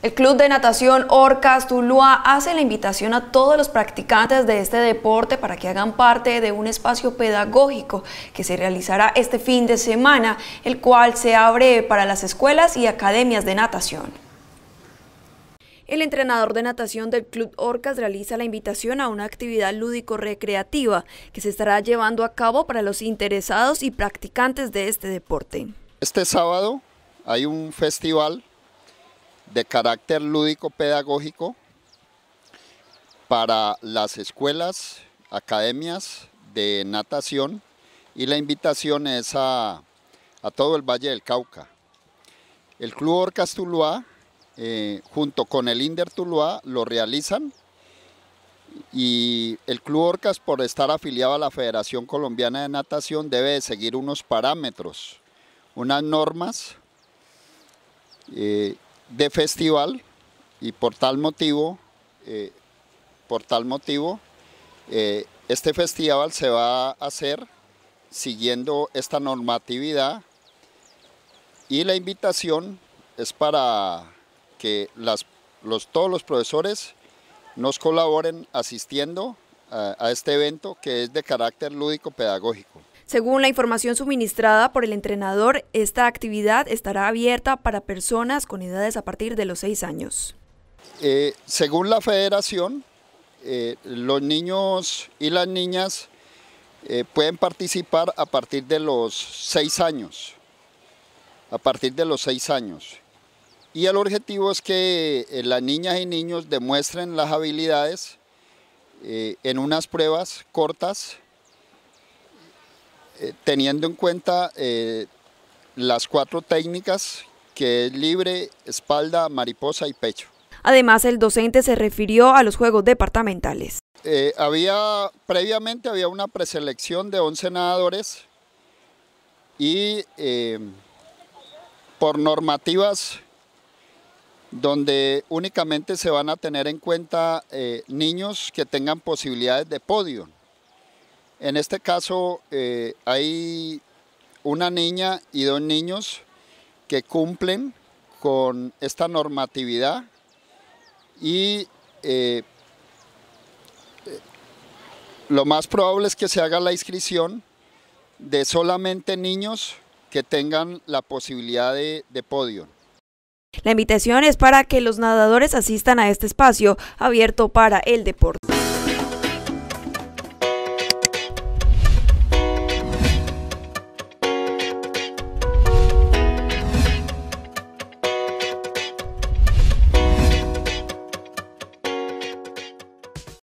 El Club de Natación Orcas Tuluá hace la invitación a todos los practicantes de este deporte para que hagan parte de un espacio pedagógico que se realizará este fin de semana, el cual se abre para las escuelas y academias de natación. El entrenador de natación del Club Orcas realiza la invitación a una actividad lúdico-recreativa que se estará llevando a cabo para los interesados y practicantes de este deporte. Este sábado hay un festival de carácter lúdico-pedagógico para las escuelas, academias de natación y la invitación es a, a todo el Valle del Cauca. El Club Orcas Tuluá, eh, junto con el Inder Tuluá, lo realizan y el Club Orcas, por estar afiliado a la Federación Colombiana de Natación, debe de seguir unos parámetros, unas normas eh, de festival y por tal motivo, eh, por tal motivo, eh, este festival se va a hacer siguiendo esta normatividad y la invitación es para que las, los, todos los profesores nos colaboren asistiendo a este evento que es de carácter lúdico pedagógico. Según la información suministrada por el entrenador, esta actividad estará abierta para personas con edades a partir de los 6 años. Eh, según la federación, eh, los niños y las niñas eh, pueden participar a partir de los 6 años. A partir de los 6 años. Y el objetivo es que las niñas y niños demuestren las habilidades en unas pruebas cortas eh, teniendo en cuenta eh, las cuatro técnicas que es libre, espalda, mariposa y pecho. Además, el docente se refirió a los juegos departamentales. Eh, había, previamente había una preselección de 11 nadadores y por normativas donde únicamente se van a tener en cuenta niños que tengan posibilidades de podio. En este caso eh, hay una niña y dos niños que cumplen con esta normatividad y eh, eh, lo más probable es que se haga la inscripción de solamente niños que tengan la posibilidad de podio. La invitación es para que los nadadores asistan a este espacio abierto para el deporte.